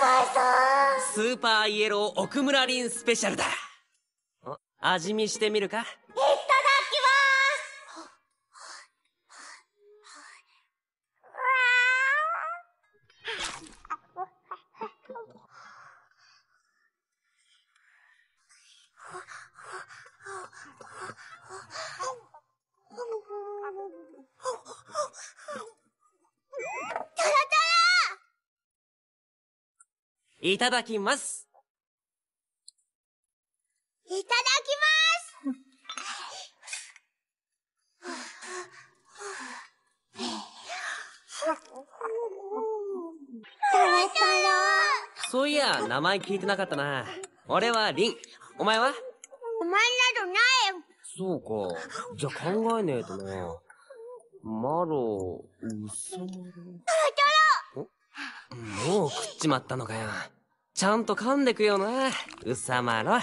前さんスーパーイエロー奥村凛スペシャルだ味見してみるかいただきます。いただきますそういや、名前聞いてなかったな。俺はリン。お前はお前などないよ。そうか。じゃあ考えねえとな。マロ、ウソマロ。トロもう食っちまったのかよ。ちゃんと噛んでくよなうさまろ。